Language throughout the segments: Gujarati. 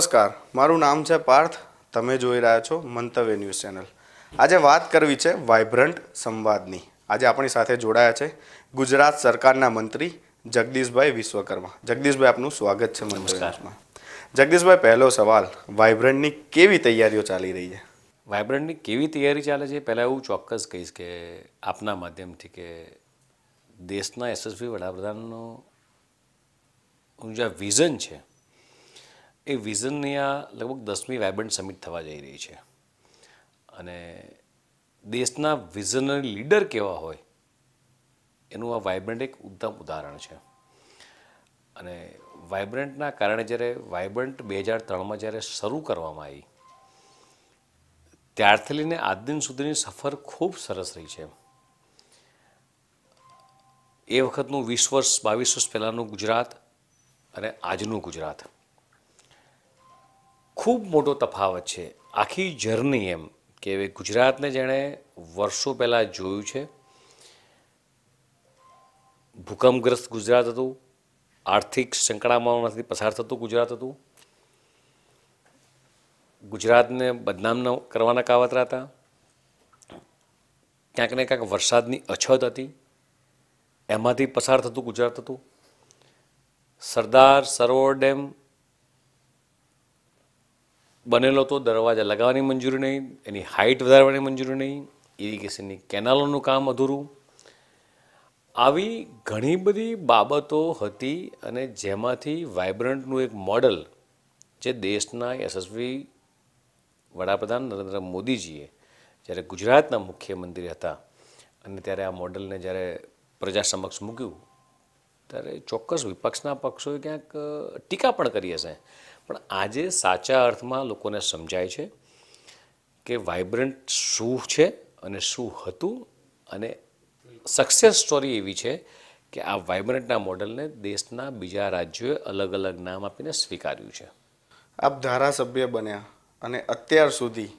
નમસ્કાર મારું નામ છે પાર્થ તમે જોઈ રહ્યા છો મંતવ્ય ન્યૂઝ ચેનલ આજે વાત કરવી છે વાઇબ્રન્ટ સંવાદની આજે આપણી સાથે જોડાયા છે ગુજરાત સરકારના મંત્રી જગદીશભાઈ વિશ્વકર્મા જગદીશભાઈ આપનું સ્વાગત છે મંત્રીમાં જગદીશભાઈ પહેલો સવાલ વાઇબ્રન્ટની કેવી તૈયારીઓ ચાલી રહી છે વાઇબ્રન્ટની કેવી તૈયારી ચાલે છે પહેલાં હું ચોક્કસ કહીશ કે આપના માધ્યમથી કે દેશના યશસ્વી વડાપ્રધાનનો જે વિઝન છે એ વિઝનની આ લગભગ દસમી વાઇબ્રન્ટ સમિટ થવા જઈ રહી છે અને દેશના વિઝનરી લીડર કેવા હોય એનું આ વાઇબ્રન્ટ એક ઉત્તમ ઉદાહરણ છે અને વાઇબ્રન્ટના કારણે જ્યારે વાઇબ્રન્ટ બે હજાર ત્રણમાં જ્યારે શરૂ કરવામાં આવી ત્યારથી લઈને આજ દિન સુધીની સફર ખૂબ સરસ રહી છે એ વખતનું વીસ વર્ષ બાવીસ વર્ષ પહેલાંનું ગુજરાત અને આજનું ગુજરાત ખૂબ મોટો તફાવત છે આખી જર્ની એમ કે હવે ગુજરાતને જેણે વર્ષો પહેલાં જોયું છે ભૂકંપગ્રસ્ત ગુજરાત હતું આર્થિક સંકળામણોમાંથી પસાર થતું ગુજરાત હતું ગુજરાતને બદનામ ન કરવાના કાવતરા હતા ક્યાંક ને ક્યાંક વરસાદની અછત હતી એમાંથી પસાર થતું ગુજરાત હતું સરદાર સરોવર ડેમ બનેલો તો દરવાજા લગાવવાની મંજૂરી નહીં એની હાઇટ વધારવાની મંજૂરી નહીં ઇરિગેશનની કેનાલોનું કામ અધૂરું આવી ઘણી બધી બાબતો હતી અને જેમાંથી વાઇબ્રન્ટનું એક મોડલ જે દેશના યશસ્વી વડાપ્રધાન નરેન્દ્ર મોદીજીએ જ્યારે ગુજરાતના મુખ્યમંત્રી હતા અને ત્યારે આ મોડલને જ્યારે પ્રજા સમક્ષ મૂક્યું ત્યારે ચોક્કસ વિપક્ષના પક્ષોએ ક્યાંક ટીકા પણ કરી હશે પણ આજે સાચા અર્થમાં લોકોને સમજાય છે કે વાઇબ્રન્ટ શું છે અને શું હતું અને સક્સેસ સ્ટોરી એવી છે કે આ વાઇબ્રન્ટના મોડલને દેશના બીજા રાજ્યોએ અલગ અલગ નામ આપીને સ્વીકાર્યું છે આપ ધારાસભ્ય બન્યા અને અત્યાર સુધી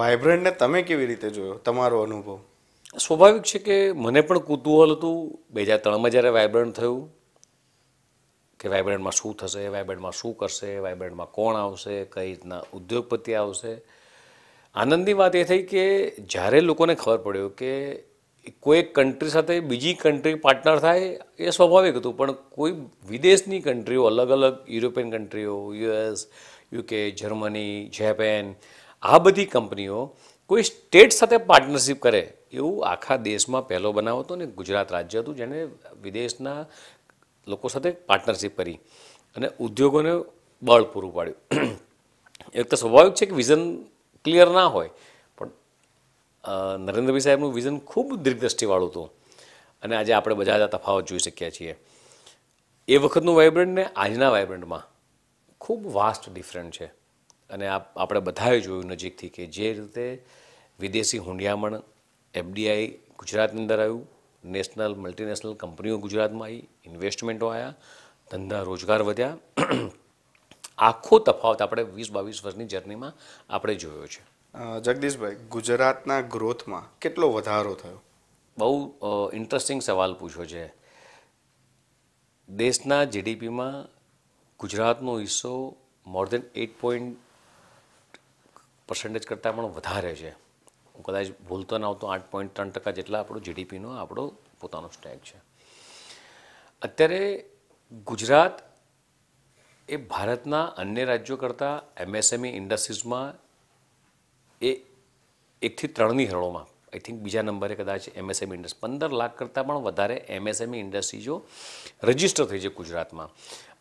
વાઇબ્રન્ટને તમે કેવી રીતે જોયો તમારો અનુભવ સ્વાભાવિક છે કે મને પણ કુતૂહલ હતું બે હજાર ત્રણમાં જ્યારે વાઇબ્રન્ટ થયું કે વાઇબ્રન્ટમાં શું થશે વાઇબ્રન્ટમાં શું કરશે વાઇબ્રન્ટમાં કોણ આવશે કઈ રીતના ઉદ્યોગપતિ આવશે આનંદની વાત એ થઈ કે જ્યારે લોકોને ખબર પડ્યો કે કોઈ કન્ટ્રી સાથે બીજી કન્ટ્રી પાર્ટનર થાય એ સ્વાભાવિક હતું પણ કોઈ વિદેશની કન્ટ્રીઓ અલગ અલગ યુરોપિયન કન્ટ્રીઓ યુએસ યુકે જર્મની જેપેન આ બધી કંપનીઓ કોઈ સ્ટેટ સાથે પાર્ટનરશિપ કરે એવું આખા દેશમાં પહેલો બનાવ હતો ને ગુજરાત રાજ્ય હતું જેણે વિદેશના લોકો સાથે પાર્ટનરશિપ કરી અને ઉદ્યોગોને બળ પૂરું પાડ્યું એક તો સ્વાભાવિક છે કે વિઝન ક્લિયર ના હોય પણ નરેન્દ્રભાઈ સાહેબનું વિઝન ખૂબ દીર્ઘદ્રષ્ટિવાળું હતું અને આજે આપણે બધા તફાવત જોઈ શક્યા છીએ એ વખતનું વાઇબ્રન્ટ ને આજના વાઇબ્રન્ટમાં ખૂબ વાસ્ટ ડિફરન્ટ છે અને આપણે બધાએ જોયું નજીકથી કે જે રીતે વિદેશી હુંડિયામણ એફડીઆઈ ગુજરાતની અંદર આવ્યું નેશનલ મલ્ટીનેશનલ કંપનીઓ ગુજરાતમાં આવી ઇન્વેસ્ટમેન્ટો આવ્યા ધંધા રોજગાર વધ્યા આખો તફાવત આપણે વીસ બાવીસ વર્ષની જર્નીમાં આપણે જોયો છે જગદીશભાઈ ગુજરાતના ગ્રોથમાં કેટલો વધારો થયો બહુ ઇન્ટરેસ્ટિંગ સવાલ પૂછ્યો છે દેશના જીડીપીમાં ગુજરાતનો હિસ્સો more than eight point percentage કરતાં પણ વધારે છે હું કદાચ ભૂલતો ન આવતો આઠ પોઈન્ટ ત્રણ ટકા જેટલા આપણો જીડીપીનો આપણો પોતાનો સ્ટેક છે અત્યારે ગુજરાત એ ભારતના અન્ય રાજ્યો કરતાં એમએસએમઈ e ઇન્ડસ્ટ્રીઝમાં એ એકથી ત્રણની હરોળમાં આઈ થિંક બીજા નંબરે કદાચ એમએસએમઈ e ઇન્ડસ્ટ્રી પંદર લાખ કરતાં પણ વધારે એમએસએમઈ e ઇન્ડસ્ટ્રીઝો રજીસ્ટર થઈ છે ગુજરાતમાં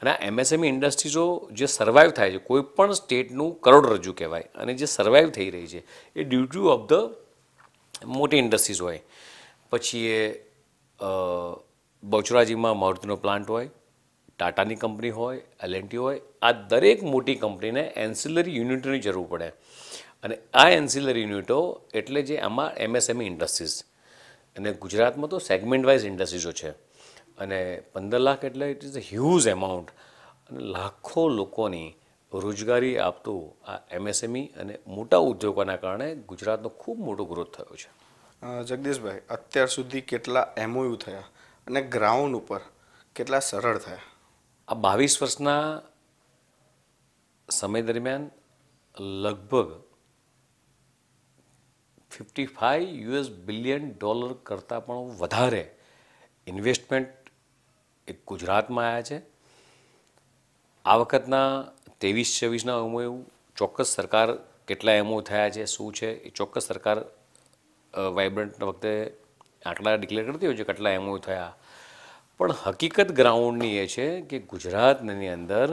અને આ એમએસએમઈ ઇન્ડસ્ટ્રીઝો e જે સર્વાઈવ થાય છે કોઈ પણ સ્ટેટનું કરોડરજ્જુ કહેવાય અને જે સર્વાઈવ થઈ રહી છે એ ડ્યુ ટુ ઓફ ધ મોટી ઇન્ડસ્ટ્રીઝ હોય પછી એ બચરાજીમાં મારુતિનો પ્લાન્ટ હોય ટાટાની કંપની હોય એલએનટી હોય આ દરેક મોટી કંપનીને એન્સિલરી યુનિટની જરૂર પડે અને આ એન્સિલરી યુનિટો એટલે જે આમાં એમએસએમઈ ઇન્ડસ્ટ્રીઝ e અને ગુજરાતમાં તો સેગમેન્ટ વાઇઝ ઇન્ડસ્ટ્રીઝો છે અને પંદર લાખ એટલે it is a huge amount અને લાખો લોકોની રોજગારી આપતું આ એમએસએમઈ e અને મોટા ઉદ્યોગોના કારણે ગુજરાતનો ખૂબ મોટો ગ્રોથ થયો છે જગદીશભાઈ અત્યાર સુધી કેટલા એમઓયુ થયા અને ગ્રાઉન્ડ ઉપર કેટલા સરળ થયા આ બાવીસ વર્ષના સમય દરમિયાન લગભગ fifty five US billion dollar કરતાં પણ વધારે ઇન્વેસ્ટમેન્ટ એ ગુજરાતમાં આવ્યા છે આ વખતના ત્રેવીસ ચોવીસના એમો એવું ચોક્કસ સરકાર કેટલા એમઓ થયા છે શું છે એ ચોક્કસ સરકાર વાઇબ્રન્ટ વખતે આંકડા ડિક્લેર કરતી હોય છે કેટલા એમઓ થયા પણ હકીકત ગ્રાઉન્ડની એ છે કે ગુજરાતની અંદર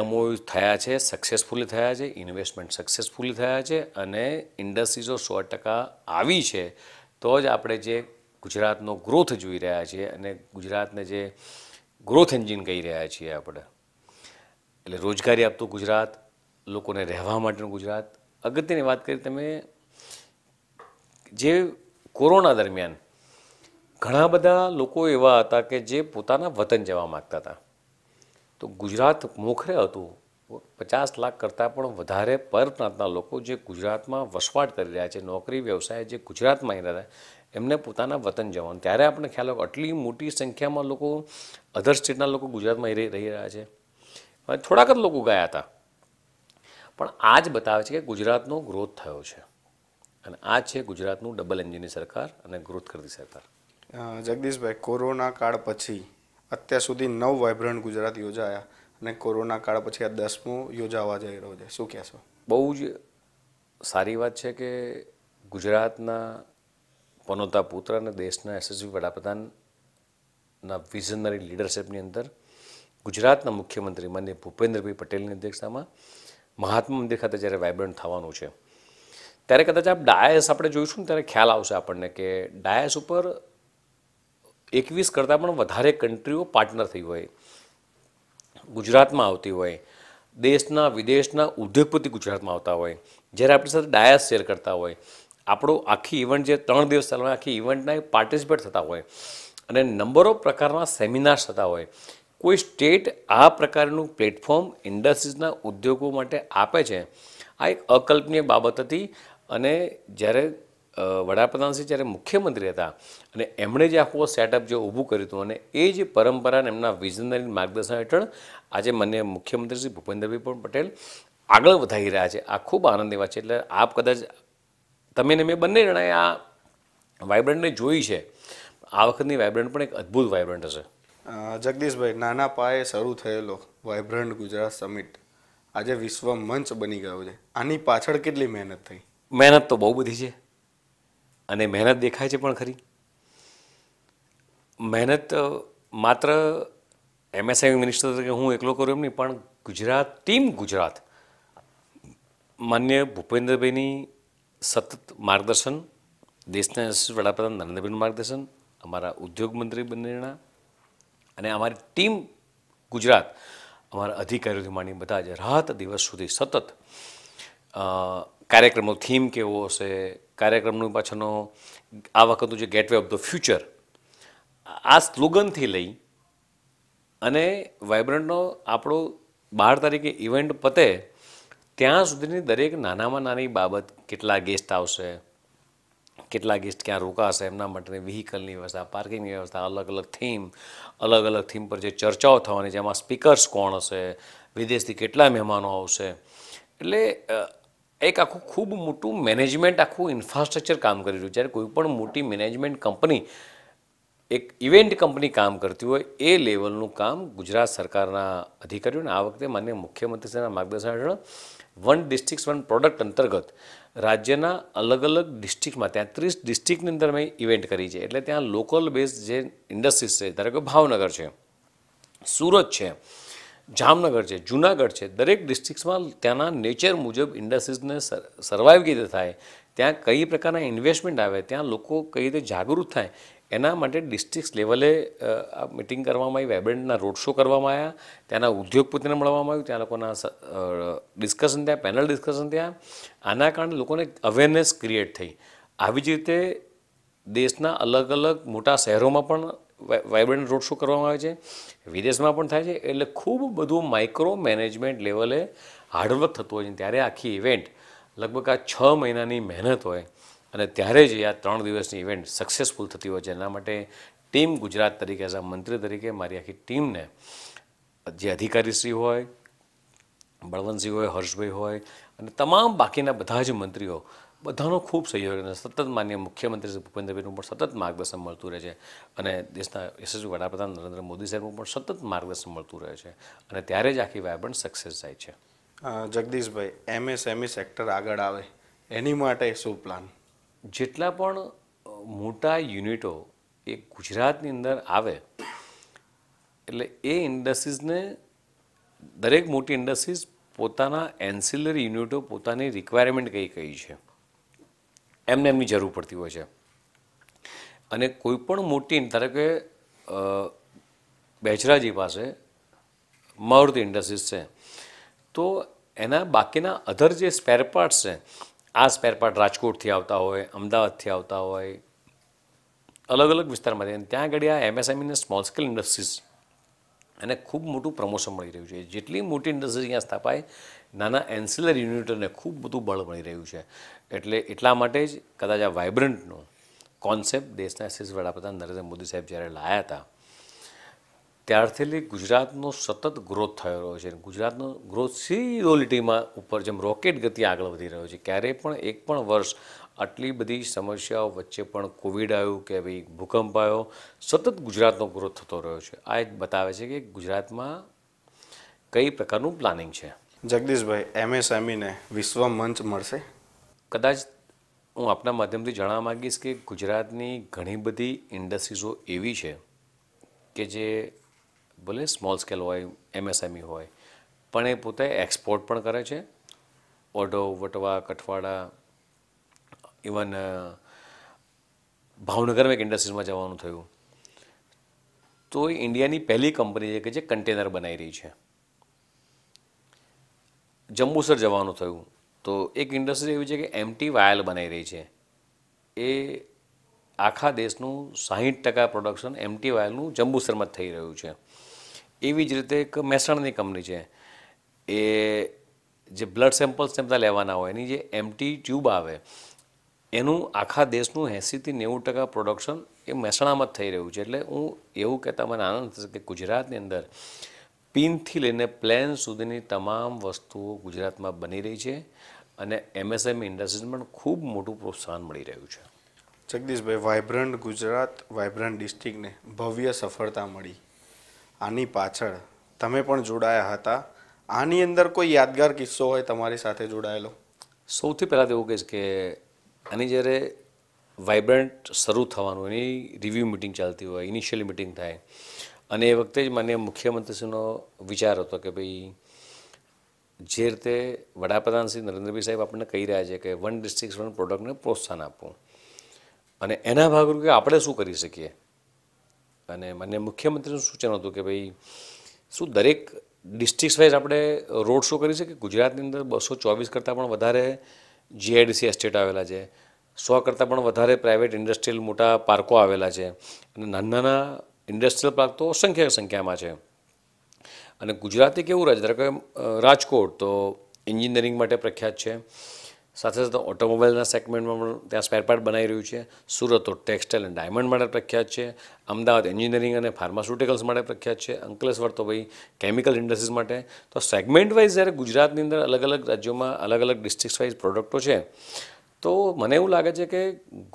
એમઓ થયા છે સક્સેસફુલી થયા છે ઇન્વેસ્ટમેન્ટ સક્સેસફુલી થયા છે અને ઇન્ડસ્ટ્રીઝો સો ટકા આવી છે તો જ આપણે જે ગુજરાતનો ગ્રોથ જોઈ રહ્યા છે અને ગુજરાતને જે ગ્રોથ એન્જિન કહી રહ્યા છીએ આપણે એટલે રોજગારી આપતું ગુજરાત લોકોને રહેવા માટેનું ગુજરાત અગત્યની વાત કરી તમે જે કોરોના દરમિયાન ઘણા બધા લોકો એવા હતા કે જે પોતાના વતન જવા માગતા હતા તો ગુજરાત મોખરે હતું પચાસ લાખ કરતાં પણ વધારે પરપ્રાંતના લોકો જે ગુજરાતમાં વસવાટ કરી રહ્યા છે નોકરી વ્યવસાય જે ગુજરાતમાં અહીં રહ્યા એમને પોતાના વતન જવાનું ત્યારે આપણને ખ્યાલ આવ્યો આટલી મોટી સંખ્યામાં લોકો અધર સ્ટેટના લોકો ગુજરાતમાં રહી રહી રહ્યા છે થોડાક જ લોકો ગયા હતા પણ આ જ બતાવે છે કે ગુજરાતનો ગ્રોથ થયો છે અને આ છે ગુજરાતનું ડબલ એન્જિનની સરકાર અને ગ્રોથ કરતી સરકાર જગદીશભાઈ કોરોના કાળ પછી અત્યાર સુધી નવ વાઇબ્રન્ટ ગુજરાત યોજાયા અને કોરોના કાળ પછી આ દસમું યોજાવા જઈ રહ્યો છે શું કહેશો બહુ જ સારી વાત છે કે ગુજરાતના પનોતા પુત્ર અને દેશના યશસ્વી વડાપ્રધાનના વિઝનરી લીડરશિપની અંદર ગુજરાતના મુખ્યમંત્રી માન્ય ભૂપેન્દ્રભાઈ પટેલની અધ્યક્ષતામાં મહાત્મા મંદિર ખાતે જ્યારે વાઇબ્રન્ટ થવાનું છે ત્યારે કદાચ આ ડાયસ આપણે જોઈશું ને ત્યારે ખ્યાલ આવશે આપણને કે ડાયસ ઉપર એકવીસ કરતાં પણ વધારે કન્ટ્રીઓ પાર્ટનર થઈ હોય ગુજરાતમાં આવતી હોય દેશના વિદેશના ઉદ્યોગપતિ ગુજરાતમાં આવતા હોય જ્યારે આપણી સાથે ડાયસ શેર કરતા હોય આપણું આખી ઇવેન્ટ જે ત્રણ દિવસ ચાલવાની આખી ઇવેન્ટના પાર્ટિસિપેટ થતા હોય અને નંબરો પ્રકારના સેમિનાર્સ થતા હોય કોઈ સ્ટેટ આ પ્રકારનું પ્લેટફોર્મ ઇન્ડસ્ટ્રીઝના ઉદ્યોગો માટે આપે છે આ એક અકલ્પનીય બાબત હતી અને જ્યારે વડાપ્રધાનશ્રી જ્યારે મુખ્યમંત્રી હતા અને એમણે જે આખું સેટઅપ જે ઊભું કર્યું હતું અને એ જ પરંપરાને એમના વિઝનરી માર્ગદર્શન હેઠળ આજે મને મુખ્યમંત્રી શ્રી ભૂપેન્દ્રભાઈ પટેલ આગળ વધારી રહ્યા છે આ ખૂબ આનંદની વાત છે એટલે આપ કદાચ તમે ને મેં બંને જણાએ આ વાઇબ્રન્ટને જોઈ છે આ વખતની વાઇબ્રન્ટ પણ એક અદ્ભુત વાઇબ્રન્ટ હશે જગદીશભાઈ નાના પાયે શરૂ થયેલો વાઇબ્રન્ટ ગુજરાત સમિટ આજે વિશ્વ મંચ બની ગયો છે આની પાછળ કેટલી મહેનત થઈ મહેનત તો બહુ બધી છે અને મહેનત દેખાય છે પણ ખરી મહેનત માત્ર એમએસઆઈ મિનિસ્ટર તરીકે હું એકલો કર્યો એમ નહીં પણ ગુજરાત ટીમ ગુજરાત માન્ય ભૂપેન્દ્રભાઈની સતત માર્ગદર્શન દેશના યશસ્વી વડાપ્રધાન નરેન્દ્રભાઈનું માર્ગદર્શન અમારા ઉદ્યોગ મંત્રી બંનેના અને અમારી ટીમ ગુજરાત અમારા અધિકારીઓથી માંડી બધા જ રાહત દિવસ સુધી સતત કાર્યક્રમનો થીમ કેવો હશે કાર્યક્રમનું પાછળનો આ વખતનું જે ગેટવે ઓફ ધ ફ્યુચર આ સ્લોગનથી લઈ અને વાઇબ્રન્ટનો આપણો બાર તારીખે ઇવેન્ટ પતે ત્યાં સુધીની દરેક નાનામાં નાની બાબત કેટલા ગેસ્ટ આવશે કેટલા ગેસ્ટ ક્યાં રોકાશે એમના માટેની વ્હીકલની વ્યવસ્થા પાર્કિંગની વ્યવસ્થા અલગ અલગ થીમ અલગ અલગ થીમ પર જે ચર્ચાઓ થવાની જેમાં સ્પીકર્સ કોણ હશે વિદેશથી કેટલા મહેમાનો આવશે એટલે એક આખું ખૂબ મોટું મેનેજમેન્ટ આખું ઇન્ફ્રાસ્ટ્રક્ચર કામ કરી રહ્યું છે જ્યારે કોઈ પણ મોટી મેનેજમેન્ટ કંપની એક ઇવેન્ટ કંપની કામ કરતી હોય એ લેવલનું કામ ગુજરાત સરકારના અધિકારીઓને આ વખતે માન્ય મુખ્યમંત્રીશ્રીના માર્ગદર્શન હેઠળ વન ડિસ્ટ્રિક્ટ વન પ્રોડક્ટ અંતર્ગત રાજ્યના અલગ અલગ ડિસ્ટ્રિક્ટમાં ત્યાં ત્રીસ ડિસ્ટ્રિક્ટની અંદર મેં ઇવેન્ટ કરી છે એટલે ત્યાં લોકલ બેઝ જે ઇન્ડસ્ટ્રીઝ છે ધારો કે ભાવનગર છે સુરત છે જામનગર છે જુનાગઢ છે દરેક ડિસ્ટ્રિક્ટ્સમાં ત્યાંના નેચર મુજબ ઇન્ડસ્ટ્રીઝને સર્વાઈવ કઈ રીતે થાય ત્યાં કઈ પ્રકારના ઇન્વેસ્ટમેન્ટ આવે ત્યાં લોકો કઈ રીતે જાગૃત થાય એના માટે ડિસ્ટ્રિક્ટ લેવલે આ મિટિંગ કરવામાં આવી વેબરેન્ટના રોડ શો કરવામાં આવ્યા ત્યાંના ઉદ્યોગપતિને મળવામાં આવ્યું ત્યાં લોકોના ડિસ્કશન થયા પેનલ ડિસ્કશન થયા આના કારણે લોકોને અવેરનેસ ક્રિએટ થઈ આવી જ રીતે દેશના અલગ અલગ મોટા શહેરોમાં પણ વાઇબ્રન્ટ રોડ શો કરવામાં આવે છે વિદેશમાં પણ થાય છે એટલે ખૂબ બધું માઇક્રો મેનેજમેન્ટ લેવલે હાર્ડવર્ક થતું હોય છે ત્યારે આખી ઇવેન્ટ લગભગ આ છ મહિનાની મહેનત હોય અને ત્યારે જ આ ત્રણ દિવસની ઇવેન્ટ સક્સેસફુલ થતી હોય છે એના માટે ટીમ ગુજરાત તરીકે એઝ અ મંત્રી તરીકે મારી આખી ટીમને જે અધિકારીશ્રી હોય બળવંતસિંહ હોય હર્ષભાઈ હોય અને તમામ બાકીના બધા જ મંત્રીઓ બધાનો ખૂબ સહયોગ અને સતત માન્ય મુખ્યમંત્રી શ્રી ભૂપેન્દ્રભાઈનું પણ સતત માર્ગદર્શન મળતું રહે છે અને દેશના યશસ્વી વડાપ્રધાન નરેન્દ્ર મોદી સાહેબનું પણ સતત માર્ગદર્શન મળતું રહે છે અને ત્યારે જ આખી વાયબ્રન્ટ સક્સેસ થાય છે જગદીશભાઈ એમએસએમઈ સેક્ટર e આગળ આવે એની માટે શું પ્લાન જેટલા પણ મોટા યુનિટો એ ગુજરાતની અંદર આવે એટલે એ ઇન્ડસ્ટ્રીઝને દરેક મોટી ઇન્ડસ્ટ્રીઝ પોતાના એન્સિલરી યુનિટો પોતાની રિક્વાયરમેન્ટ કઈ કઈ છે એમને એમની જરૂર પડતી હોય છે અને કોઈ પણ મોટી ધારો કે બેચરાજી પાસે મારુતિ ઇન્ડસ્ટ્રીઝ છે તો એના બાકીના અધર જે સ્પેર પાર્ટ્સ છે આ સ્પેરપાર્ટ રાજકોટથી આવતા હોય અમદાવાદથી આવતા હોય અલગ અલગ વિસ્તારમાંથી અને ત્યાં આગળ આ એમએસએમઈને સ્મોલ સ્કેલ ઇન્ડસ્ટ્રીઝ અને ખૂબ મોટું પ્રમોશન મળી રહ્યું છે જેટલી મોટી ઇન્ડસ્ટ્રી અહીંયા સ્થાપાય નાના એન્સિલર યુનિટને ખૂબ બધું બળ મળી રહ્યું છે એટલે એટલા માટે જ કદાચ આ વાઇબ્રન્ટનો કોન્સેપ્ટ દેશના શીર્ષ વડાપ્રધાન નરેન્દ્ર મોદી સાહેબ જ્યારે લાયા હતા ત્યારથી લઈ ગુજરાતનો સતત ગ્રોથ થઈ રહ્યો છે ગુજરાતનો ગ્રોથ સિરોલિટીમાં ઉપર જેમ રોકેટ ગતિ આગળ વધી રહ્યો છે ક્યારેય પણ એક પણ વર્ષ આટલી બધી સમસ્યાઓ વચ્ચે પણ કોવિડ આવ્યું કે ભાઈ ભૂકંપ આવ્યો સતત ગુજરાતનો ગ્રોથ થતો રહ્યો છે આ એક બતાવે છે કે ગુજરાતમાં કઈ પ્રકારનું પ્લાનિંગ છે જગદીશભાઈ એમએસએમઈને e વિશ્વ મંચ મળશે કદાચ હું આપના માધ્યમથી જણાવવા માગીશ કે ગુજરાતની ઘણી બધી ઇન્ડસ્ટ્રીઝો એવી છે કે જે ભલે સ્મોલ સ્કેલ હોય એમએસએમઈ e હોય પણ એ પોતે એક્સપોર્ટ પણ કરે છે ઓઢો વટવા કઠવાડા ઇવન ભાવનગરમાં એક ઇન્ડસ્ટ્રીઝમાં જવાનું થયું તો એ ઇન્ડિયાની પહેલી કંપની છે કે જે કન્ટેનર બનાવી રહી છે જંબુસર જવાનું થયું તો એક ઇન્ડસ્ટ્રી એવી છે કે એમટી વાયલ બનાવી રહી છે એ આખા દેશનું સાહીઠ ટકા પ્રોડક્શન એમટી વાયલનું જંબુસરમાં જ થઈ રહ્યું છે એવી જ રીતે એક મેસણની કંપની છે એ જે બ્લડ સેમ્પલ્સ ને બધા લેવાના હોય એની જે એમટી ટ્યુબ આવે એનું આખા દેશનું એંસીથી નેવું ટકા પ્રોડક્શન એ મહેસાણામાં જ થઈ રહ્યું છે એટલે હું એવું કહેતા મને આનંદ થશે કે ગુજરાતની અંદર પિનથી લઈને પ્લેન સુધીની તમામ વસ્તુઓ ગુજરાતમાં બની રહી છે અને એમએસએમઈ ઇન્ડસ્ટ્રીઝ પણ ખૂબ મોટું પ્રોત્સાહન મળી રહ્યું છે જગદીશભાઈ વાઇબ્રન્ટ ગુજરાત વાઇબ્રન્ટ ડિસ્ટ્રિક્ટને ભવ્ય સફળતા મળી આની પાછળ તમે પણ જોડાયા હતા આની અંદર કોઈ યાદગાર કિસ્સો હોય તમારી સાથે જોડાયેલો સૌથી પહેલાં તો એવું કહીશ કે આની જ્યારે વાઇબ્રન્ટ શરૂ થવાનું એની રિવ્યૂ મિટિંગ ચાલતી હોય ઇનિશિયલ મિટિંગ થાય અને એ વખતે જ માન્ય મુખ્યમંત્રીશ્રીનો વિચાર હતો કે ભાઈ જે રીતે વડાપ્રધાન શ્રી નરેન્દ્રભાઈ સાહેબ આપણને કહી રહ્યા છે કે વન ડિસ્ટ્રિક્ટ વન પ્રોડક્ટને પ્રોત્સાહન આપવું અને એના ભાગરૂપે આપણે શું કરી શકીએ અને મને મુખ્યમંત્રીનું સૂચન હતું કે ભાઈ શું દરેક ડિસ્ટ્રિક્ટ વાઇઝ આપણે રોડ શો કરી શકીએ ગુજરાતની અંદર બસો ચોવીસ કરતાં પણ વધારે જીઆઈડીસી એસ્ટેટ આવેલા છે સો કરતાં પણ વધારે પ્રાઇવેટ ઇન્ડસ્ટ્રીયલ મોટા પાર્કો આવેલા છે અને નાના નાના ઇન્ડસ્ટ્રીયલ પાર્ક તો અસંખ્ય સંખ્યામાં છે અને ગુજરાતે કેવું રાજ્ય ધારો કે રાજકોટ તો એન્જિનિયરિંગ માટે પ્રખ્યાત છે સાથે સાથે ઓટોમોબાઈલના સેગમેન્ટમાં પણ ત્યાં સ્પેરપાર્ટ બનાવી રહ્યું છે સુરતો ટેક્સટાઇલ અને ડાયમંડ માટે પ્રખ્યાત છે અમદાવાદ એન્જિનિયરિંગ અને ફાર્માસ્યુટિકલ્સ માટે પ્રખ્યાત છે અંકલેશ્વર તો ભાઈ કેમિકલ ઇન્ડસ્ટ્રીઝ માટે તો સેગમેન્ટ વાઇઝ જ્યારે ગુજરાતની અંદર અલગ અલગ રાજ્યોમાં અલગ અલગ ડિસ્ટ્રિક્ટ વાઇઝ પ્રોડક્ટો છે તો મને એવું લાગે છે કે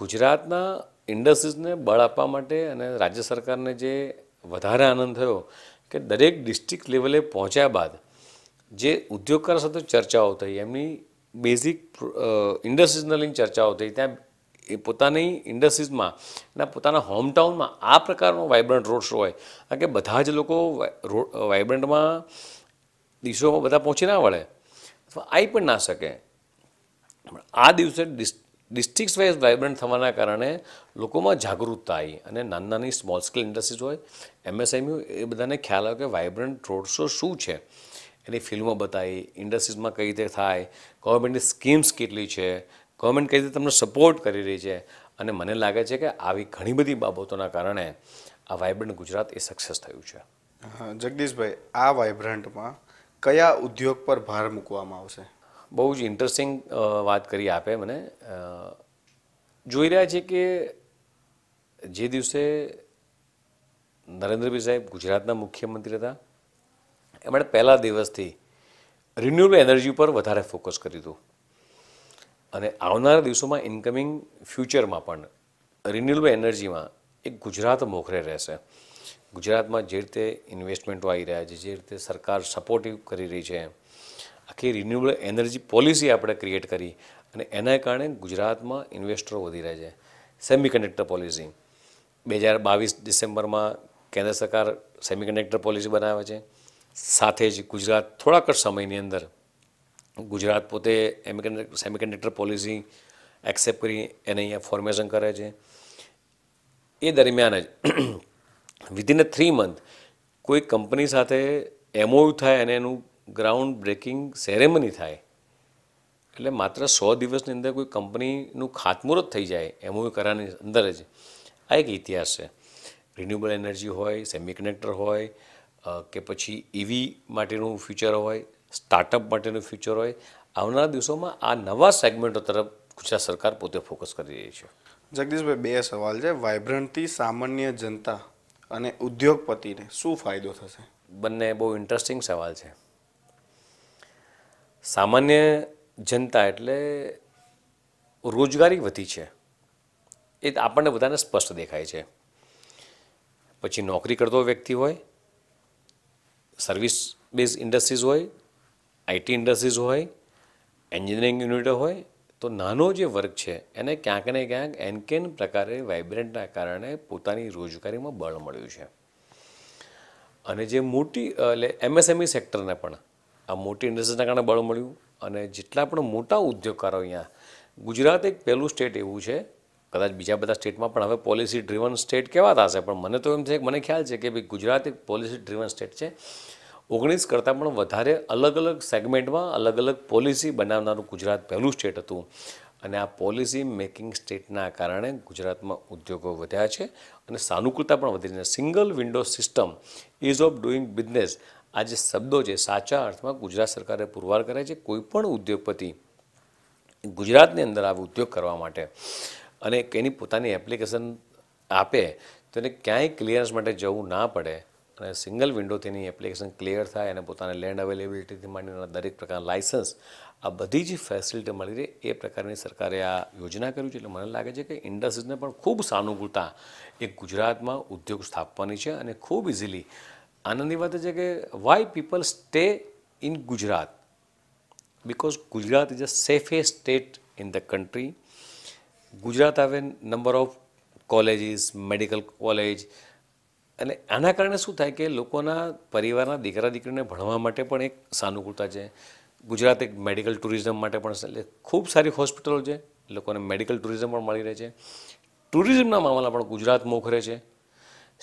ગુજરાતના ઇન્ડસ્ટ્રીઝને બળ આપવા માટે અને રાજ્ય સરકારને જે વધારે આનંદ થયો કે દરેક ડિસ્ટ્રિક્ટ લેવલે પહોંચ્યા બાદ જે ઉદ્યોગકારો સાથે ચર્ચાઓ થઈ એમની બેઝિક ઇન્ડસ્ટ્રીઝનલિંગ ચર્ચાઓ થઈ ત્યાં એ પોતાની ઇન્ડસ્ટ્રીઝમાં એના પોતાના હોમટાઉનમાં આ પ્રકારનો વાઇબ્રન્ટ રોડ શો હોય કારણ કે બધા જ લોકો વાઇબ્રન્ટમાં દિવસોમાં બધા પહોંચી ના વળે અથવા આવી પણ ના શકે પણ આ દિવસે ડિસ્ટ્રિક્ટ વાઇઝ વાઇબ્રન્ટ થવાના કારણે લોકોમાં જાગૃતતા આવી અને નાની નાની સ્મોલ સ્કેલ ઇન્ડસ્ટ્રીઝ હોય એમએસએમયુ એ બધાને ખ્યાલ આવ્યો કે વાઇબ્રન્ટ રોડ શો શું છે એની ફિલ્મો બતાવી ઇન્ડસ્ટ્રીઝમાં કઈ રીતે થાય ગવર્મેન્ટની સ્કીમ્સ કેટલી છે ગવર્મેન્ટ કઈ રીતે તમને સપોર્ટ કરી રહી છે અને મને લાગે છે કે આવી ઘણી બધી બાબતોના કારણે આ વાઇબ્રન્ટ ગુજરાત એ સક્સેસ થયું છે જગદીશભાઈ આ વાઇબ્રન્ટમાં કયા ઉદ્યોગ પર ભાર મૂકવામાં આવશે બહુ જ ઇન્ટરેસ્ટિંગ વાત કરી આપે મને જોઈ રહ્યા છે કે જે દિવસે નરેન્દ્રભાઈ સાહેબ ગુજરાતના મુખ્યમંત્રી હતા એમણે પહેલા દિવસથી રિન્યુએબલ એનર્જી ઉપર વધારે ફોકસ કરી દીધું અને આવનારા દિવસોમાં ઇન્કમિંગ ફ્યુચરમાં પણ રિન્યુએબલ એનર્જીમાં એક ગુજરાત મોખરે રહેશે ગુજરાતમાં જે રીતે ઇન્વેસ્ટમેન્ટો આવી રહ્યા છે જે રીતે સરકાર સપોર્ટિવ કરી રહી છે આખી રિન્યુએબલ એનર્જી પોલિસી આપણે ક્રિએટ કરી અને એના કારણે ગુજરાતમાં ઇન્વેસ્ટરો વધી રહ્યા છે સેમિકન્ડક્ટર પોલિસી બે હજાર બાવીસ ડિસેમ્બરમાં કેન્દ્ર સરકાર સેમિકન્ડક્ટર પોલિસી બનાવે છે સાથે જ ગુજરાત થોડાક જ સમયની અંદર ગુજરાત પોતે સેમિકન્ડક્ટર પોલિસી એક્સેપ્ટ કરી એને અહીંયા ફોર્મેશન કરે છે એ દરમિયાન જ વિધિન અ થ્રી મંથ કોઈ કંપની સાથે એમઓયુ થાય અને એનું ગ્રાઉન્ડ બ્રેકિંગ સેરેમની થાય એટલે માત્ર સો દિવસની અંદર કોઈ કંપનીનું ખાતમુહૂર્ત થઈ જાય એમઓયુ કરવાની અંદર જ આ એક ઇતિહાસ છે રિન્યુબલ એનર્જી હોય સેમિકન્ડક્ટર હોય કે પછી ઈવી e માટેનું ફ્યુચર હોય સ્ટાર્ટઅપ માટેનું ફ્યુચર હોય આવનારા દિવસોમાં આ નવા સેગમેન્ટો તરફ ગુજરાત સરકાર પોતે ફોકસ કરી રહી છે જગદીશભાઈ બે સવાલ છે વાયબ્રન્ટથી સામાન્ય જનતા અને ઉદ્યોગપતિને શું ફાયદો થશે બંને બહુ ઇન્ટરેસ્ટિંગ સવાલ છે સામાન્ય જનતા એટલે રોજગારી વધી છે એ આપણને બધાને સ્પષ્ટ દેખાય છે પછી નોકરી કરતો વ્યક્તિ હોય સર્વિસ બેઝ ઇન્ડસ્ટ્રીઝ હોય આઈટી ઇન્ડસ્ટ્રીઝ હોય એન્જિનિયરિંગ યુનિટ હોય તો નાનો જે વર્ગ છે એને ક્યાંક ને ક્યાંક એનકેન પ્રકારે વાઇબ્રન્ટના કારણે પોતાની રોજગારીમાં બળ મળ્યું છે અને જે મોટી એટલે એમએસએમઈ સેક્ટરને પણ આ મોટી ઇન્ડસ્ટ્રીના કારણે બળ મળ્યું અને જેટલા પણ મોટા ઉદ્યોગકારો અહીંયા ગુજરાત એક પહેલું સ્ટેટ એવું છે કદાચ બીજા બધા સ્ટેટમાં પણ હવે પોલિસી ડ્રીવન સ્ટેટ કેવા થશે પણ મને તો એમ છે મને ખ્યાલ છે કે ભાઈ ગુજરાત એક પોલિસી ડ્રીવન સ્ટેટ છે ઓગણીસ કરતાં પણ વધારે અલગ અલગ સેગમેન્ટમાં અલગ અલગ પોલિસી બનાવનારું ગુજરાત પહેલું સ્ટેટ હતું અને આ પોલિસી મેકિંગ સ્ટેટના કારણે ગુજરાતમાં ઉદ્યોગો વધ્યા છે અને સાનુકૂળતા પણ વધી છે single window system ease of doing business આ જે શબ્દો છે સાચા અર્થમાં ગુજરાત સરકારે પુરવાર કરે છે કોઈપણ ઉદ્યોગપતિ ગુજરાતની અંદર આ ઉદ્યોગ કરવા માટે અને એની પોતાની એપ્લિકેશન આપે તો એને ક્યાંય ક્લિયરન્સ માટે જવું ના પડે અને સિંગલ વિન્ડોથીની એપ્લિકેશન ક્લિયર થાય અને પોતાને લેન્ડ અવેલેબિલિટીથી માંડીને દરેક પ્રકારના લાઇસન્સ આ બધી જ ફેસિલિટી મળી રહે એ પ્રકારની સરકારે આ યોજના કરી છે એટલે મને લાગે છે કે ઇન્ડસ્ટ્રીઝને પણ ખૂબ સાનુકૂળતા એ ગુજરાતમાં ઉદ્યોગ સ્થાપવાની છે અને ખૂબ ઇઝીલી આનંદની વાત છે કે why people stay in Gujarat because Gujarat is a safest state in the country Gujarat આવે number of colleges medical college અને આના કારણે શું થાય કે લોકોના પરિવારના દીકરા દીકરીને ભણવા માટે પણ એક સાનુકૂળતા છે ગુજરાત એક મેડિકલ ટુરિઝમ માટે પણ ખૂબ સારી હોસ્પિટલો છે લોકોને મેડિકલ ટુરિઝમ પણ મળી રહે છે ટુરિઝમના મામલા પણ ગુજરાત મોખરે છે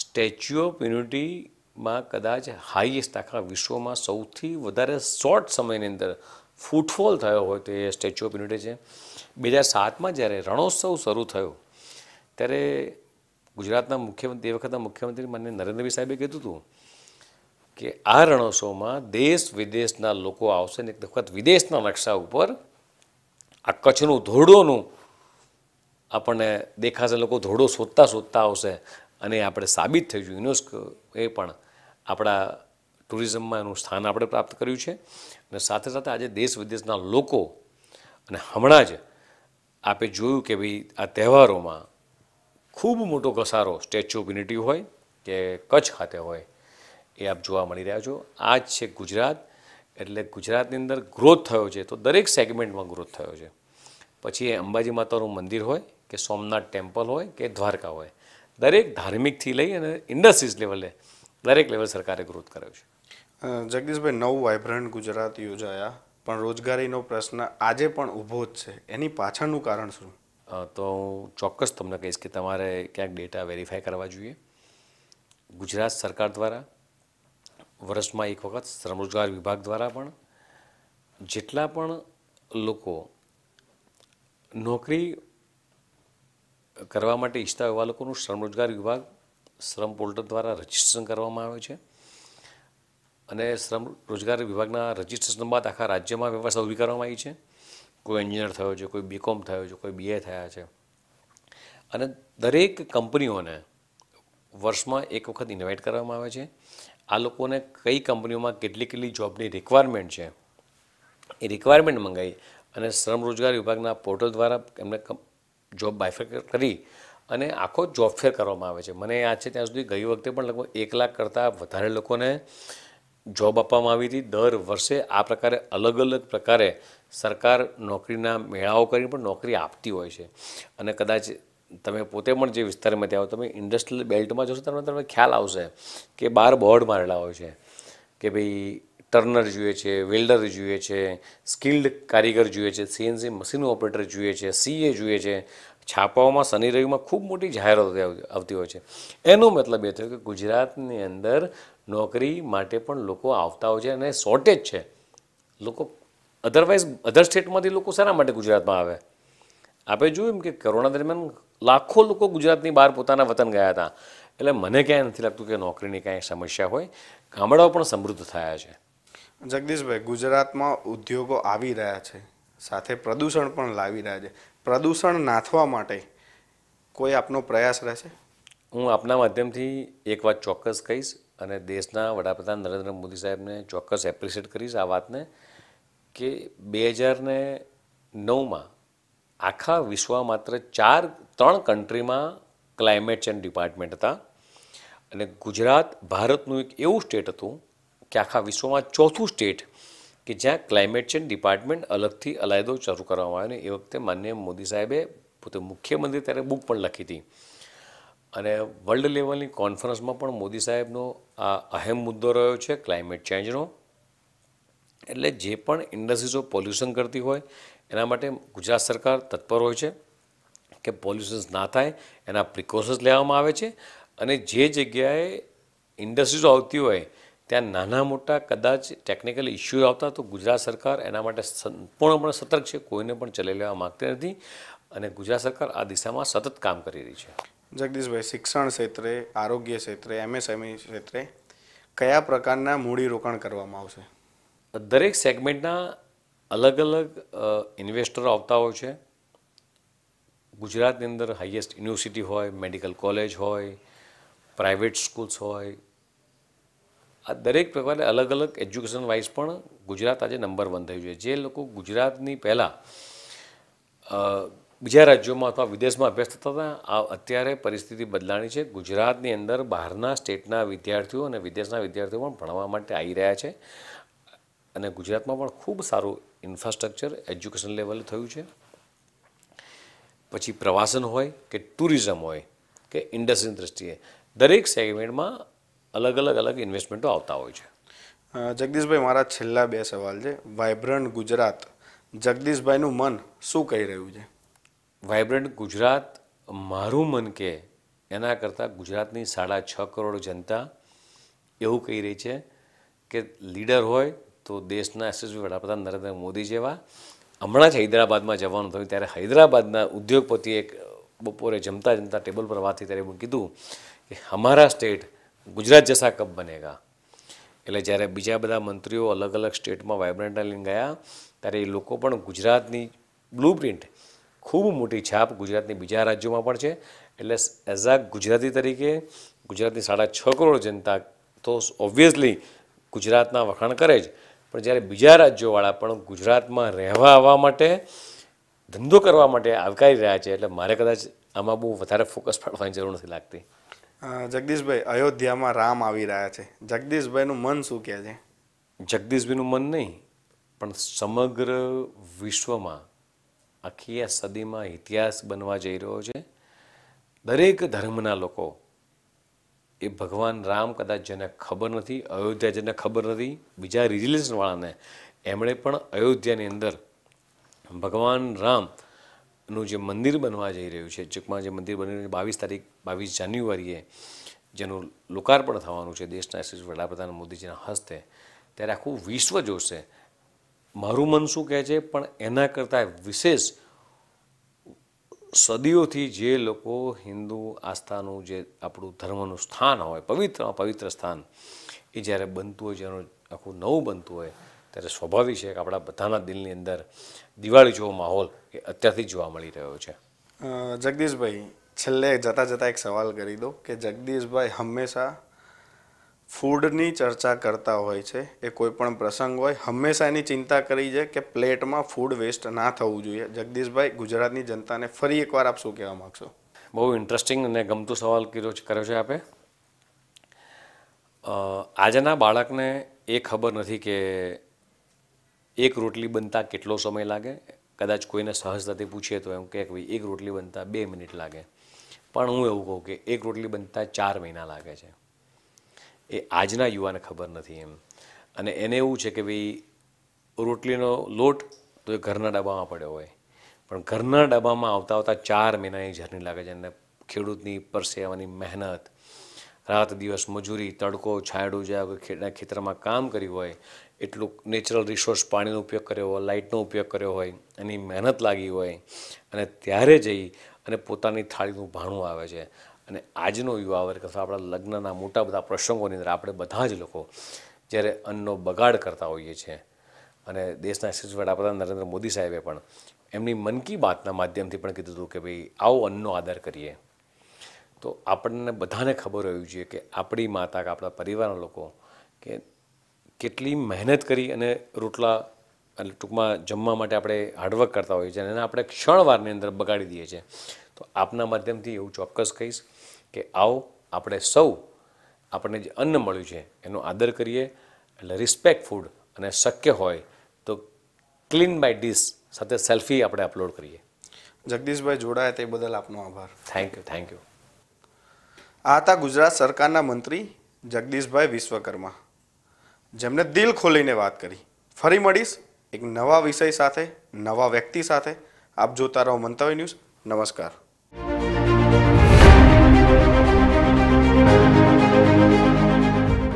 સ્ટેચ્યુ ઓફ યુનિટીમાં કદાચ હાઈએસ્ટ આખા વિશ્વમાં સૌથી વધારે શોર્ટ સમયની અંદર ફૂટફોલ થયો હોય તો એ સ્ટેચ્યુ ઓફ યુનિટી છે બે હજાર સાતમાં જ્યારે રણોત્સવ શરૂ થયો ત્યારે ગુજરાતના મુખ્યમંત્રી એ વખતના મુખ્યમંત્રી માન્ય નરેન્દ્રભાઈ સાહેબે કીધું હતું કે આ રણોત્સવમાં દેશ વિદેશના લોકો આવશે ને એક વખત વિદેશના નકશા ઉપર આ કચ્છનું ધોરડોનું આપણને દેખાશે લોકો ધોરડો શોધતા શોધતા આવશે અને આપણે સાબિત થયું છે યુનેસ્કો એ પણ આપણા ટુરિઝમમાં એનું સ્થાન આપણે પ્રાપ્ત કર્યું છે અને સાથે સાથે આજે દેશ વિદેશના લોકો અને હમણાં જ આપે જોયું કે ભાઈ આ તહેવારોમાં ખૂબ મોટો ઘસારો સ્ટેચ્યુ ઓફ યુનિટી હોય કે કચ્છ ખાતે હોય એ આપ જોવા મળી રહ્યા છો આ જ છે ગુજરાત એટલે ગુજરાતની અંદર ગ્રોથ થયો છે તો દરેક સેગમેન્ટમાં ગ્રોથ થયો છે પછી એ અંબાજી માતાનું મંદિર હોય કે સોમનાથ ટેમ્પલ હોય કે દ્વારકા હોય દરેક ધાર્મિકથી લઈ અને ઇન્ડસ્ટ્રીઝ લેવલે દરેક લેવલ સરકારે ગ્રોથ કર્યો છે જગદીશભાઈ નવું વાયબ્રન્ટ ગુજરાત યોજાયા પણ રોજગારીનો પ્રશ્ન આજે પણ ઊભો જ છે એની પાછળનું કારણ શું તો હું ચોક્કસ તમને કહીશ કે તમારે ક્યાંક ડેટા વેરીફાઈ કરવા જોઈએ ગુજરાત સરકાર દ્વારા વર્ષમાં એક વખત શ્રમ રોજગાર વિભાગ દ્વારા પણ જેટલા પણ લોકો નોકરી કરવા માટે ઈચ્છતા એવા લોકોનું શ્રમરોજગાર વિભાગ શ્રમ પોર્ટલ દ્વારા રજિસ્ટ્રેશન કરવામાં આવે છે અને શ્રમ રોજગાર વિભાગના રજિસ્ટ્રેશન બાદ આખા રાજ્યમાં વ્યવસ્થા ઊભી કરવામાં આવી છે કોઈ એન્જિનિયર થયો છે કોઈ બીકોમ થયો છે કોઈ બીએ થયા છે અને દરેક કંપનીઓને વર્ષમાં એક વખત ઇન્વાઇટ કરવામાં આવે છે આ લોકોને કઈ કંપનીઓમાં કેટલી કેટલી જોબની રિક્વાયરમેન્ટ છે એ રિક્વાયરમેન્ટ મંગાવી અને શ્રમ રોજગાર વિભાગના પોર્ટલ દ્વારા એમને જોબ બાયફેક્ટ કરી અને આખો જોબ ફેર કરવામાં આવે છે મને યાદ છે ત્યાં સુધી ગઈ વખતે પણ લગભગ એક લાખ કરતાં વધારે લોકોને જોબ આપવામાં આવી હતી દર વર્ષે આ પ્રકારે અલગ અલગ પ્રકારે સરકાર નોકરીના મેળાઓ કરીને પણ નોકરી આપતી હોય છે અને કદાચ તમે પોતે પણ જે વિસ્તારમાંથી આવો તમે ઇન્ડસ્ટ્રીયલ બેલ્ટમાં જશો તમને તમને ખ્યાલ આવશે કે બહાર બોર્ડ મારેલા હોય છે કે ભાઈ ટર્નર જોઈએ છે વેલ્ડર જોઈએ છે સ્કિલ્ડ કારીગર જોઈએ છે સીએનસી મશીન ઓપરેટર જોઈએ છે સીએ જોઈએ છે છાપાઓમાં શનિ રવિમાં ખૂબ મોટી જાહેરાતો આવતી હોય છે એનો મતલબ એ થયો કે ગુજરાતની અંદર નોકરી માટે પણ લોકો આવતા હોય છે અને શોર્ટેજ છે લોકો અધરવાઇઝ અધર સ્ટેટમાંથી લોકો શાના માટે ગુજરાતમાં આવે આપણે જોયું કે કોરોના દરમિયાન લાખો લોકો ગુજરાતની બહાર પોતાના વતન ગયા હતા એટલે મને ક્યાંય નથી લાગતું કે નોકરીની કાંઈ સમસ્યા હોય ગામડાઓ પણ સમૃદ્ધ થયા છે જગદીશભાઈ ગુજરાતમાં ઉદ્યોગો આવી રહ્યા છે સાથે પ્રદૂષણ પણ લાવી રહ્યા છે પ્રદૂષણ નાથવા માટે કોઈ આપનો પ્રયાસ રહેશે હું આપના માધ્યમથી એક વાત ચોક્કસ કહીશ અને દેશના વડાપ્રધાન નરેન્દ્ર મોદી સાહેબને ચોક્કસ એપ્રિશિએટ કરીશ આ વાતને કે બે હજારને નવમાં આખા વિશ્વ માત્ર ચાર ત્રણ કન્ટ્રીમાં ક્લાઇમેટ ચેન્જ ડિપાર્ટમેન્ટ હતા અને ગુજરાત ભારતનું એક એવું સ્ટેટ હતું કે આખા વિશ્વમાં ચોથું સ્ટેટ કે જ્યાં ક્લાઇમેટ ચેન્જ ડિપાર્ટમેન્ટ અલગથી અલાયદો શરૂ કરવામાં આવ્યો ને એ વખતે માન્ય મોદી સાહેબે પોતે મુખ્યમંત્રી ત્યારે બુક પણ લખી હતી અને વર્લ્ડ લેવલની કોન્ફરન્સમાં પણ મોદી સાહેબનો આ અહેમ મુદ્દો રહ્યો છે ક્લાઇમેટ ચેન્જનો એટલે જે પણ ઇન્ડસ્ટ્રીઝો પોલ્યુશન કરતી હોય એના માટે ગુજરાત સરકાર તત્પર હોય છે કે પોલ્યુશન્સ ના થાય એના પ્રિકોશન્સ લેવામાં આવે છે અને જે જગ્યાએ ઇન્ડસ્ટ્રીઝો આવતી હોય ત્યાં નાના મોટા કદાચ ટેકનિકલ ઇસ્યુ આવતા તો ગુજરાત સરકાર એના માટે સંપૂર્ણપણે સતર્ક છે કોઈને પણ ચલાવી લેવા માગતી નથી અને ગુજરાત સરકાર આ દિશામાં સતત કામ કરી રહી છે જગદીશભાઈ શિક્ષણ ક્ષેત્રે આરોગ્ય ક્ષેત્રે એમએસએમઈ ક્ષેત્રે કયા પ્રકારના મૂડીરોકાણ કરવામાં આવશે દરેક સેગમેન્ટના અલગ અલગ ઇન્વેસ્ટરો આવતા હોય છે ગુજરાતની અંદર હાઈએસ્ટ યુનિવર્સિટી હોય મેડિકલ કોલેજ હોય પ્રાઇવેટ સ્કૂલ્સ હોય આ દરેક પ્રકારે અલગ અલગ એજ્યુકેશન વાઇઝ પણ ગુજરાત આજે નંબર વન થયું છે જે લોકો ગુજરાતની પહેલાં બીજા રાજ્યોમાં અથવા વિદેશમાં અભ્યાસ થતા હતા અત્યારે પરિસ્થિતિ બદલાણી છે ગુજરાતની અંદર બહારના સ્ટેટના વિદ્યાર્થીઓ અને વિદેશના વિદ્યાર્થીઓ પણ ભણવા માટે આવી રહ્યા છે અને ગુજરાતમાં પણ ખૂબ સારું ઇન્ફ્રાસ્ટ્રક્ચર એજ્યુકેશન લેવલે થયું છે પછી પ્રવાસન હોય કે ટુરિઝમ હોય કે ઇન્ડસ્ટ્રીની દૃષ્ટિએ દરેક સેગમેન્ટમાં અલગ અલગ અલગ ઇન્વેસ્ટમેન્ટો આવતા હોય છે જગદીશભાઈ મારા છેલ્લા બે સવાલ છે વાઇબ્રન્ટ ગુજરાત જગદીશભાઈનું મન શું કહી રહ્યું છે વાઇબ્રન્ટ ગુજરાત મારું મન કે એના કરતાં ગુજરાતની સાડા છ કરોડ જનતા એવું કહી રહી છે કે લીડર હોય તો દેશના યશસ્વી વડાપ્રધાન નરેન્દ્ર મોદી જેવા હમણાં જ હૈદરાબાદમાં જવાનું થયું ત્યારે હૈદરાબાદના ઉદ્યોગપતિએ એક બપોરે જમતા જમતા ટેબલ પર વાત થઈ ત્યારે મેં કીધું કે અમારા સ્ટેટ ગુજરાત જસા કપ બનેગા એટલે જ્યારે બીજા બધા મંત્રીઓ અલગ અલગ સ્ટેટમાં વાઇબ્રન્ટા લઈને ગયા ત્યારે એ લોકો પણ ગુજરાતની બ્લુ પ્રિન્ટ ખૂબ મોટી છાપ ગુજરાતની બીજા રાજ્યોમાં પણ છે એટલે એઝ અ ગુજરાતી તરીકે ગુજરાતની સાડા છ કરોડ જનતા તો ઓબ્વિયસલી ગુજરાતના વખાણ કરે જ પણ જ્યારે બીજા રાજ્યોવાળા પણ ગુજરાતમાં રહેવા આવવા માટે ધંધો કરવા માટે આવકારી રહ્યા છે એટલે મારે કદાચ આમાં બહુ વધારે ફોકસ પાડવાની જરૂર નથી લાગતી જગદીશભાઈ અયોધ્યામાં રામ આવી રહ્યા છે જગદીશભાઈનું મન શું કહે છે જગદીશભાઈનું મન નહીં પણ સમગ્ર વિશ્વમાં આખી આ સદીમાં ઇતિહાસ બનવા જઈ રહ્યો છે દરેક ધર્મના લોકો એ ભગવાન રામ કદાચ જેને ખબર નથી અયોધ્યા જેને ખબર નથી બીજા રિલિજન્સવાળાને એમણે પણ અયોધ્યાની અંદર ભગવાન રામ નું જે મંદિર બનવા જઈ રહ્યું છે ચકમાં જે મંદિર બની રહ્યું છે બાવીસ તારીખ બાવીસ જાન્યુઆરીએ જેનું લોકાર્પણ થવાનું છે દેશના શ્રી વડાપ્રધાન મોદીજીના હસ્તે ત્યારે આખું વિશ્વ જોશે મારું મન શું કહે છે પણ એના કરતાં વિશેષ સદીઓથી જે લોકો હિન્દુ આસ્થાનું જે આપણું ધર્મનું સ્થાન હોય પવિત્ર પવિત્ર સ્થાન એ જ્યારે બનતું હોય જેનું આખું નવું બનતું હોય ત્યારે સ્વાભાવિક છે કે આપણા બધાના દિલની અંદર દિવાળી જેવો માહોલ એ અત્યારથી જોવા મળી રહ્યો છે જગદીશભાઈ છેલ્લે જતાં જતાં એક સવાલ કરી દો કે જગદીશભાઈ હંમેશા ફૂડની ચર્ચા કરતા હોય છે એ કોઈ પણ પ્રસંગ હોય હંમેશા એની ચિંતા કરી છે કે પ્લેટમાં ફૂડ વેસ્ટ ના થવું જોઈએ જગદીશભાઈ ગુજરાતની જનતાને ફરી એકવાર આપ શું કહેવા માગશો બહુ ઇન્ટરેસ્ટિંગ અને ગમતો સવાલ કર્યો છે કર્યો છે આપે આજના બાળકને એ ખબર નથી કે એક રોટલી બનતા કેટલો સમય લાગે કદાચ કોઈને સહજતાથી પૂછીએ તો એમ કહે કે ભાઈ એક રોટલી બનતા બે મિનિટ લાગે પણ હું એવું કહું કે એક રોટલી બનતા ચાર મહિના લાગે છે એ આજના યુવાને ખબર નથી એમ અને એને એવું છે કે ભાઈ રોટલીનો લોટ તો એ ઘરના ડબ્બામાં પડ્યો હોય પણ ઘરના ડબ્બામાં આવતા આવતા ચાર મહિનાની જર્ની લાગે છે અને ખેડૂતની પરસેવાની મહેનત રાત દિવસ મજૂરી તડકો છાંયડું જ્યાં ખેતરમાં કામ કર્યું હોય એટલું નેચરલ રિસોર્સ પાણીનો ઉપયોગ કર્યો હોય લાઇટનો ઉપયોગ કર્યો હોય એની મહેનત લાગી હોય અને ત્યારે જઈ અને પોતાની થાળીનું ભાણું આવે છે અને આજનો યુવા વર્ગ અથવા આપણા લગ્નના મોટા બધા પ્રસંગોની અંદર આપણે બધા જ લોકો જ્યારે અન્નનો બગાડ કરતા હોઈએ છીએ અને દેશના યશસ્વી વડાપ્રધાન નરેન્દ્ર મોદી સાહેબે પણ એમની મન કી બાતના માધ્યમથી પણ કીધું હતું કે ભાઈ આવો અન્નનો આદર કરીએ તો આપણને બધાને ખબર હોવી જોઈએ કે આપણી માતા કે આપણા પરિવારના લોકો કે કેટલી મહેનત કરી અને રોટલા એટલે ટૂંકમાં જમવા માટે આપણે હાર્ડવર્ક કરતા હોઈએ છીએ અને એને આપણે ક્ષણવારની અંદર બગાડી દઈએ છીએ તો આપના માધ્યમથી એવું ચોક્કસ કહીશ કે આવો આપણે સૌ આપણને જે અન્ન મળ્યું છે એનો આદર કરીએ એટલે રિસ્પેક્ટ ફૂડ અને શક્ય હોય તો ક્લીન બાય ડીશ સાથે સેલ્ફી આપણે અપલોડ કરીએ જગદીશભાઈ જોડાયા તે બદલ આપનો આભાર થેન્ક યુ થેન્ક યુ આ હતા ગુજરાત સરકારના મંત્રી જગદીશભાઈ વિશ્વકર્મા જેમને દિલ ખોલીને વાત કરી ફરી મળીશ એક નવા વિષય સાથે નવા વ્યક્તિ સાથે આપ જોતા રહો મંતવ્ય ન્યૂઝ નમસ્કાર